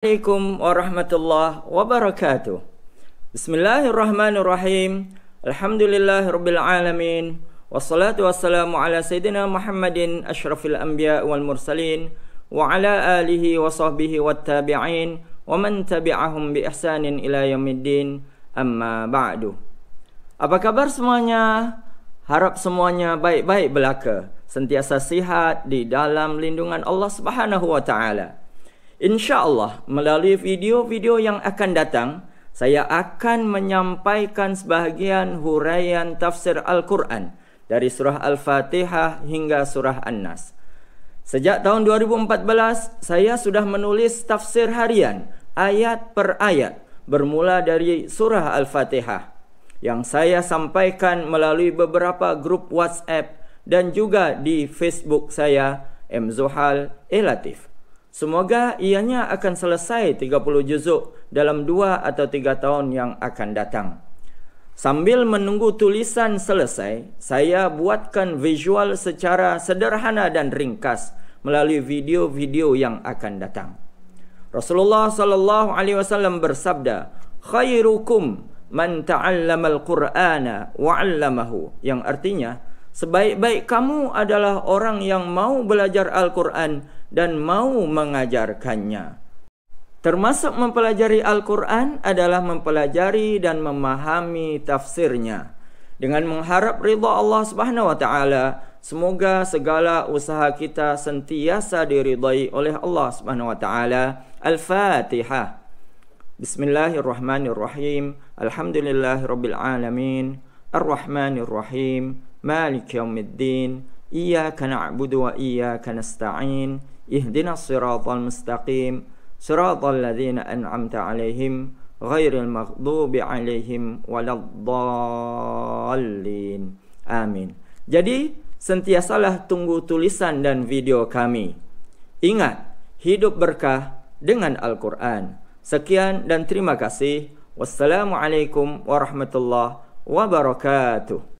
Assalamualaikum warahmatullahi wabarakatuh. Bismillahirrahmanirrahim. Alhamdulillahirabbil alamin. Wassalatu wassalamu ala sayidina Muhammadin asyrafil anbiya wal mursalin wa ala alihi wa sahbihi wattabi'in wa man tabi'ahum bi ihsanin ila yaumiddin. Amma ba'du. Apa kabar semuanya? Harap semuanya baik-baik belaka, sentiasa sihat di dalam lindungan Allah Subhanahu wa InsyaAllah melalui video-video yang akan datang Saya akan menyampaikan sebahagian huraian tafsir Al-Quran Dari surah Al-Fatihah hingga surah An-Nas Sejak tahun 2014, saya sudah menulis tafsir harian Ayat per ayat bermula dari surah Al-Fatihah Yang saya sampaikan melalui beberapa grup WhatsApp Dan juga di Facebook saya, M. Zuhal Elatif Semoga ianya akan selesai 30 juzuk dalam 2 atau 3 tahun yang akan datang. Sambil menunggu tulisan selesai, saya buatkan visual secara sederhana dan ringkas melalui video-video yang akan datang. Rasulullah sallallahu alaihi wasallam bersabda, "Khairukum man ta'allama al-Qur'ana wa 'allamahu." Yang artinya, sebaik-baik kamu adalah orang yang mau belajar Al-Qur'an dan mau mengajarkannya. Termasuk mempelajari Al-Quran adalah mempelajari dan memahami tafsirnya. Dengan mengharap rida Allah Subhanahu wa taala, semoga segala usaha kita sentiasa diridai oleh Allah Subhanahu wa taala. Al-Fatihah. Bismillahirrahmanirrahim. Alhamdulillahirabbil alamin. Arrahmanirrahim. Malik yaumiddin. Iyyaka na'budu wa iyyaka nasta'in. اهدنا الصراط المستقيم صراط الذين أنعمت alaihim, غير المغضوب عليهم ولا الضالين آمين Jadi sentiasalah tunggu tulisan dan video kami Ingat hidup berkah dengan Al-Quran Sekian dan terima kasih Wassalamualaikum warahmatullahi wabarakatuh